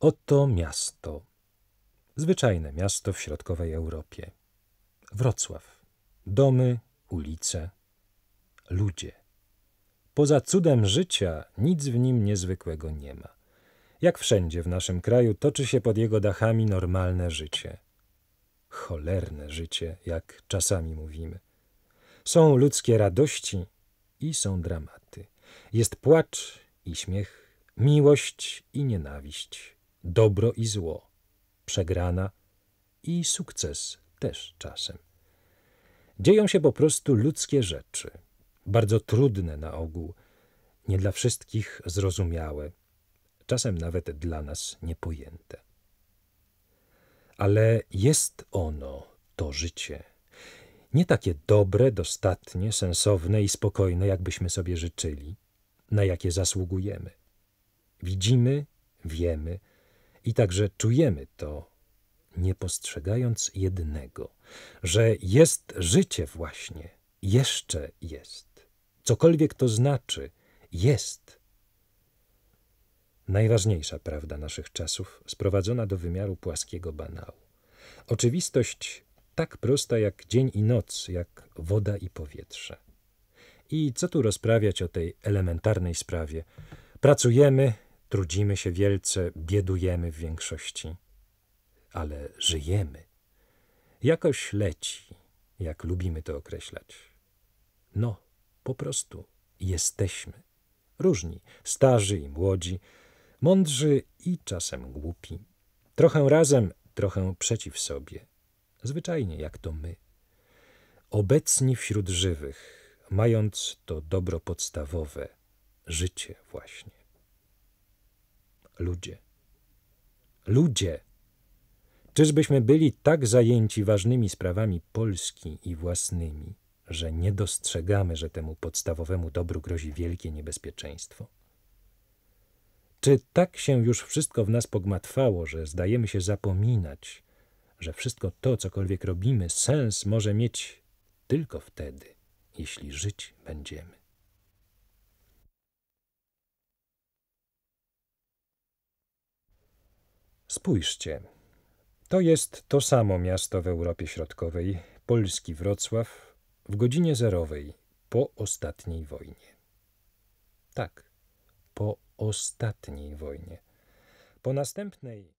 Oto miasto. Zwyczajne miasto w środkowej Europie. Wrocław. Domy, ulice, ludzie. Poza cudem życia nic w nim niezwykłego nie ma. Jak wszędzie w naszym kraju toczy się pod jego dachami normalne życie. Cholerne życie, jak czasami mówimy. Są ludzkie radości i są dramaty. Jest płacz i śmiech, miłość i nienawiść, dobro i zło, przegrana i sukces też czasem. Dzieją się po prostu ludzkie rzeczy, bardzo trudne na ogół, nie dla wszystkich zrozumiałe, czasem nawet dla nas niepojęte. Ale jest ono, to życie, nie takie dobre, dostatnie, sensowne i spokojne, jakbyśmy sobie życzyli, na jakie zasługujemy. Widzimy, wiemy, i także czujemy to, nie postrzegając jednego, że jest życie właśnie, jeszcze jest. Cokolwiek to znaczy, jest. Najważniejsza prawda naszych czasów sprowadzona do wymiaru płaskiego banału. Oczywistość tak prosta jak dzień i noc, jak woda i powietrze. I co tu rozprawiać o tej elementarnej sprawie? Pracujemy, Trudzimy się wielce, biedujemy w większości, ale żyjemy. Jakoś leci, jak lubimy to określać. No, po prostu jesteśmy. Różni, starzy i młodzi, mądrzy i czasem głupi. Trochę razem, trochę przeciw sobie. Zwyczajnie jak to my. Obecni wśród żywych, mając to dobro podstawowe, życie właśnie ludzie. Ludzie! Czyżbyśmy byli tak zajęci ważnymi sprawami Polski i własnymi, że nie dostrzegamy, że temu podstawowemu dobru grozi wielkie niebezpieczeństwo? Czy tak się już wszystko w nas pogmatwało, że zdajemy się zapominać, że wszystko to, cokolwiek robimy, sens może mieć tylko wtedy, jeśli żyć będziemy? Spójrzcie. To jest to samo miasto w Europie Środkowej, polski Wrocław, w godzinie zerowej, po ostatniej wojnie. Tak, po ostatniej wojnie. Po następnej.